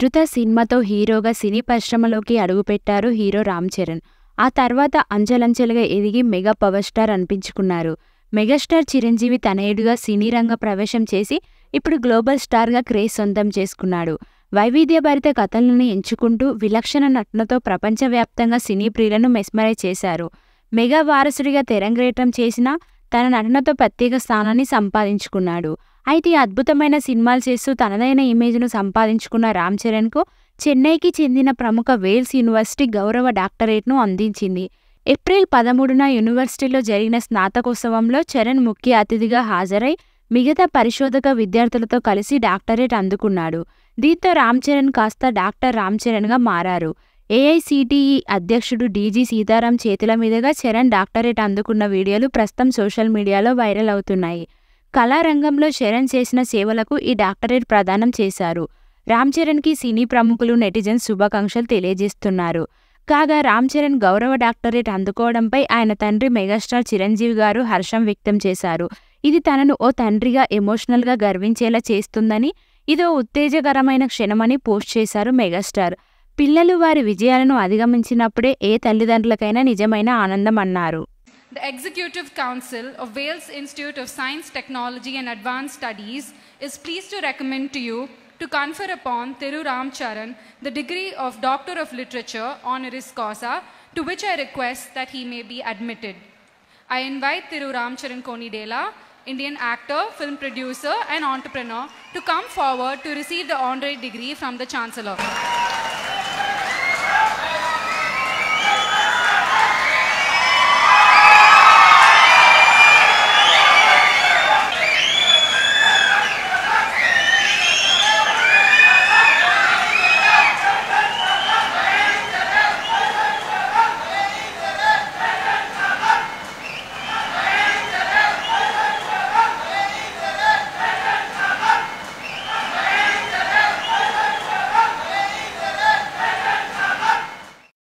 చిరుత సినిమాతో హీరోగా సినీ పరిశ్రమలోకి అడుగుపెట్టారు హీరో రామ్ చరణ్ ఆ తర్వాత అంచెలంచెలుగా ఎదిగి మెగా పవర్ స్టార్ అనిపించుకున్నారు మెగాస్టార్ చిరంజీవి తనయుడుగా సినీ రంగ ప్రవేశం చేసి ఇప్పుడు గ్లోబల్ స్టార్గా క్రేజ్ సొంతం చేసుకున్నాడు వైవిధ్యభరిత కథలను ఎంచుకుంటూ విలక్షణ నటనతో ప్రపంచవ్యాప్తంగా సినీ ప్రియులను మెస్మరై చేశారు మెగా వారసుడిగా తెరంగేటం చేసిన తన నటనతో ప్రత్యేక స్థానాన్ని సంపాదించుకున్నాడు అయితే ఈ అద్భుతమైన సినిమాలు చేస్తూ తనదైన ఇమేజ్ను సంపాదించుకున్న రామ్ చరణ్కు చెన్నైకి చెందిన ప్రముఖ వేల్స్ యూనివర్సిటీ గౌరవ డాక్టరేట్ను అందించింది ఏప్రిల్ పదమూడున యూనివర్సిటీలో జరిగిన స్నాతకోత్సవంలో చరణ్ ముఖ్య అతిథిగా హాజరై మిగతా పరిశోధక విద్యార్థులతో కలిసి డాక్టరేట్ అందుకున్నాడు దీంతో రామ్ చరణ్ కాస్త డాక్టర్ రామ్ చరణ్గా మారారు ఏఐసిటిఈ అధ్యక్షుడు డీజీ సీతారాం చేతుల మీదుగా చరణ్ డాక్టరేట్ అందుకున్న వీడియోలు ప్రస్తుతం సోషల్ మీడియాలో వైరల్ అవుతున్నాయి కళారంగంలో చరణ్ చేసిన సేవలకు ఈ డాక్టరేట్ ప్రదానం చేశారు రామ్ చరణ్కి సినీ ప్రముఖులు నెటిజన్స్ శుభాకాంక్షలు తెలియజేస్తున్నారు కాగా రామ్ చరణ్ గౌరవ డాక్టరేట్ అందుకోవడంపై ఆయన తండ్రి మెగాస్టార్ చిరంజీవి గారు హర్షం వ్యక్తం చేశారు ఇది తనను ఓ తండ్రిగా ఎమోషనల్గా గర్వించేలా చేస్తుందని ఇదో ఉత్తేజకరమైన క్షణమని పోస్ట్ చేశారు మెగాస్టార్ పిల్లలు వారి విజయాలను అధిగమించినప్పుడే ఏ తల్లిదండ్రులకైనా నిజమైన ఆనందం అన్నారు The Executive Council of Wales Institute of Science, Technology and Advanced Studies is pleased to recommend to you to confer upon Thiru Ramcharan the degree of Doctor of Literature honoris causa, to which I request that he may be admitted. I invite Thiru Ramcharan Konidela, Indian actor, film producer and entrepreneur to come forward to receive the honorary degree from the Chancellor.